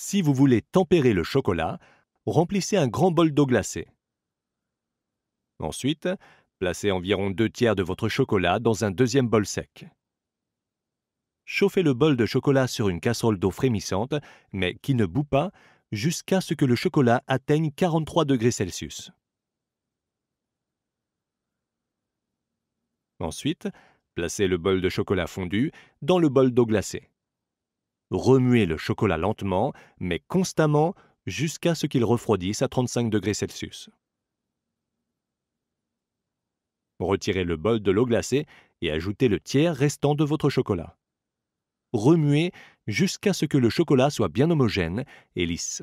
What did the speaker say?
Si vous voulez tempérer le chocolat, remplissez un grand bol d'eau glacée. Ensuite, placez environ deux tiers de votre chocolat dans un deuxième bol sec. Chauffez le bol de chocolat sur une casserole d'eau frémissante, mais qui ne bout pas, jusqu'à ce que le chocolat atteigne 43 degrés Celsius. Ensuite, placez le bol de chocolat fondu dans le bol d'eau glacée. Remuez le chocolat lentement, mais constamment, jusqu'à ce qu'il refroidisse à 35 degrés Celsius. Retirez le bol de l'eau glacée et ajoutez le tiers restant de votre chocolat. Remuez jusqu'à ce que le chocolat soit bien homogène et lisse.